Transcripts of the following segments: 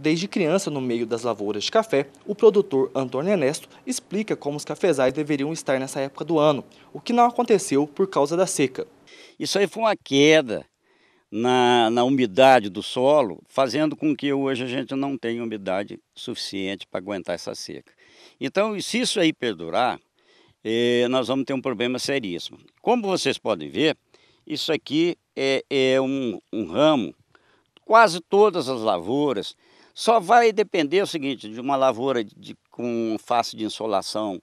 Desde criança, no meio das lavouras de café, o produtor Antônio Ernesto explica como os cafezais deveriam estar nessa época do ano, o que não aconteceu por causa da seca. Isso aí foi uma queda na, na umidade do solo, fazendo com que hoje a gente não tenha umidade suficiente para aguentar essa seca. Então, se isso aí perdurar, eh, nós vamos ter um problema seríssimo. Como vocês podem ver, isso aqui é, é um, um ramo, quase todas as lavouras só vai depender o seguinte, de uma lavoura de, com face de insolação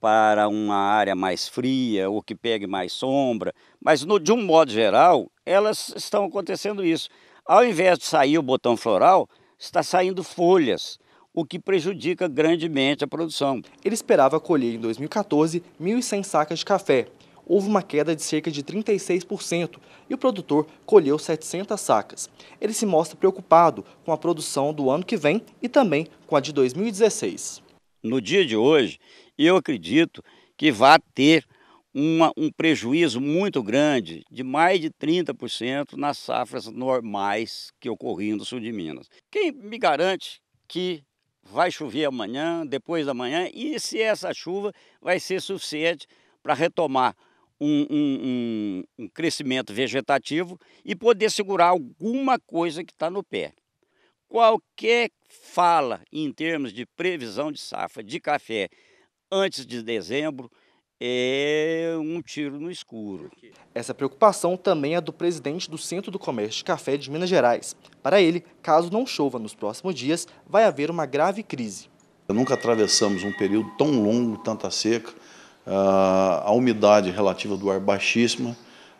para uma área mais fria ou que pegue mais sombra, mas no, de um modo geral, elas estão acontecendo isso. Ao invés de sair o botão floral, está saindo folhas, o que prejudica grandemente a produção. Ele esperava colher em 2014 1.100 sacas de café, houve uma queda de cerca de 36% e o produtor colheu 700 sacas. Ele se mostra preocupado com a produção do ano que vem e também com a de 2016. No dia de hoje, eu acredito que vai ter uma, um prejuízo muito grande, de mais de 30% nas safras normais que ocorriam no sul de Minas. Quem me garante que vai chover amanhã, depois da manhã, e se essa chuva vai ser suficiente para retomar um, um, um, um crescimento vegetativo e poder segurar alguma coisa que está no pé. Qualquer fala em termos de previsão de safra de café antes de dezembro é um tiro no escuro. Essa preocupação também é do presidente do Centro do Comércio de Café de Minas Gerais. Para ele, caso não chova nos próximos dias, vai haver uma grave crise. Nunca atravessamos um período tão longo, tanta seca. Ah, a umidade relativa do ar baixíssima,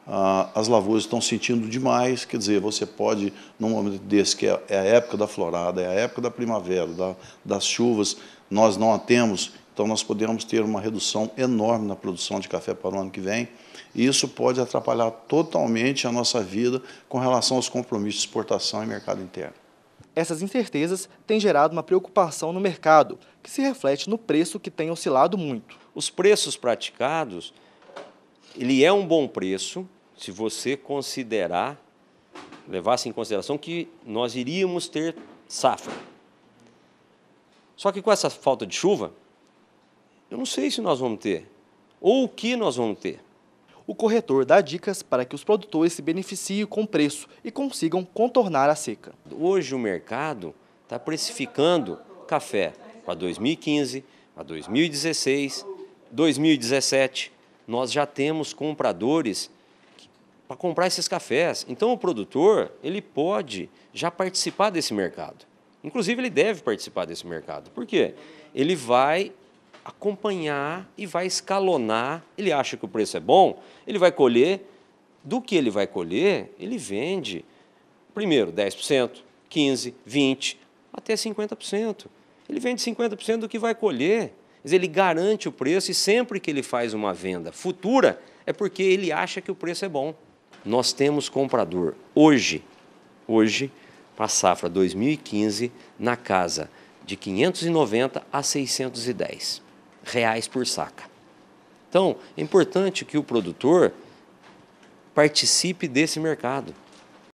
ah, as lavouras estão sentindo demais, quer dizer, você pode, num momento desse, que é, é a época da florada, é a época da primavera, da, das chuvas, nós não a temos, então nós podemos ter uma redução enorme na produção de café para o ano que vem, e isso pode atrapalhar totalmente a nossa vida com relação aos compromissos de exportação e mercado interno. Essas incertezas têm gerado uma preocupação no mercado, que se reflete no preço que tem oscilado muito. Os preços praticados, ele é um bom preço se você considerar, levasse em consideração que nós iríamos ter safra. Só que com essa falta de chuva, eu não sei se nós vamos ter ou o que nós vamos ter. O corretor dá dicas para que os produtores se beneficiem com o preço e consigam contornar a seca. Hoje o mercado está precificando café para 2015, para 2016, 2017. Nós já temos compradores para comprar esses cafés. Então o produtor ele pode já participar desse mercado. Inclusive ele deve participar desse mercado. Por quê? Ele vai acompanhar e vai escalonar. Ele acha que o preço é bom, ele vai colher. Do que ele vai colher, ele vende primeiro 10%, 15%, 20%, até 50%. Ele vende 50% do que vai colher. ele garante o preço e sempre que ele faz uma venda futura, é porque ele acha que o preço é bom. Nós temos comprador hoje, hoje, para a safra 2015, na casa de 590 a 610 reais por saca. Então, é importante que o produtor participe desse mercado.